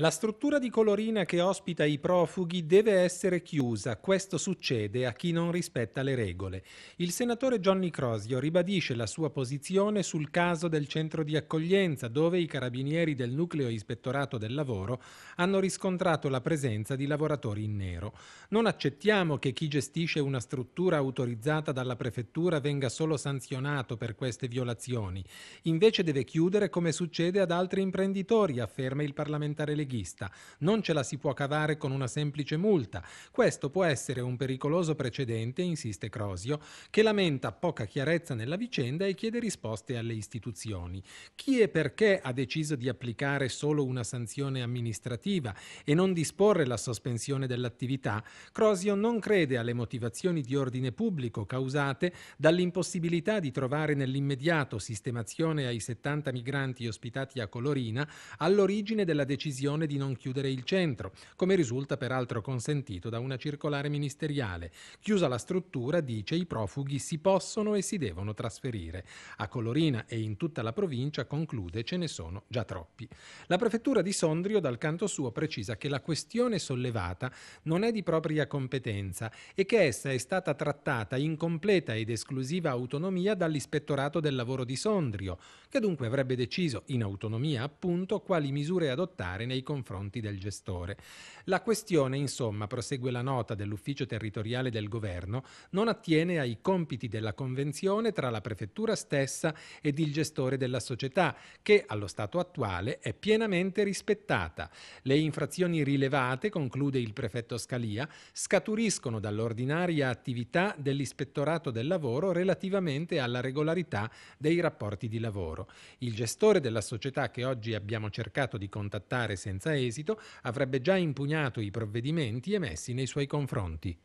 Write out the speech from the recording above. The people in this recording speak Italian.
La struttura di colorina che ospita i profughi deve essere chiusa, questo succede a chi non rispetta le regole. Il senatore Gianni Crosio ribadisce la sua posizione sul caso del centro di accoglienza dove i carabinieri del nucleo ispettorato del lavoro hanno riscontrato la presenza di lavoratori in nero. Non accettiamo che chi gestisce una struttura autorizzata dalla prefettura venga solo sanzionato per queste violazioni, invece deve chiudere come succede ad altri imprenditori, afferma il parlamentare legale leghista. Non ce la si può cavare con una semplice multa. Questo può essere un pericoloso precedente, insiste Crosio, che lamenta poca chiarezza nella vicenda e chiede risposte alle istituzioni. Chi e perché ha deciso di applicare solo una sanzione amministrativa e non disporre la sospensione dell'attività? Crosio non crede alle motivazioni di ordine pubblico causate dall'impossibilità di trovare nell'immediato sistemazione ai 70 migranti ospitati a Colorina all'origine della decisione decisione di non chiudere il centro, come risulta peraltro consentito da una circolare ministeriale. Chiusa la struttura, dice, i profughi si possono e si devono trasferire. A Colorina e in tutta la provincia, conclude, ce ne sono già troppi. La prefettura di Sondrio, dal canto suo, precisa che la questione sollevata non è di propria competenza e che essa è stata trattata in completa ed esclusiva autonomia dall'ispettorato del lavoro di Sondrio, che dunque avrebbe deciso, in autonomia appunto, quali misure adottare nei nei confronti del gestore. La questione, insomma, prosegue la nota dell'ufficio territoriale del governo, non attiene ai compiti della convenzione tra la prefettura stessa ed il gestore della società, che allo stato attuale è pienamente rispettata. Le infrazioni rilevate, conclude il prefetto Scalia, scaturiscono dall'ordinaria attività dell'ispettorato del lavoro relativamente alla regolarità dei rapporti di lavoro. Il gestore della società che oggi abbiamo cercato di contattare se senza esito, avrebbe già impugnato i provvedimenti emessi nei suoi confronti.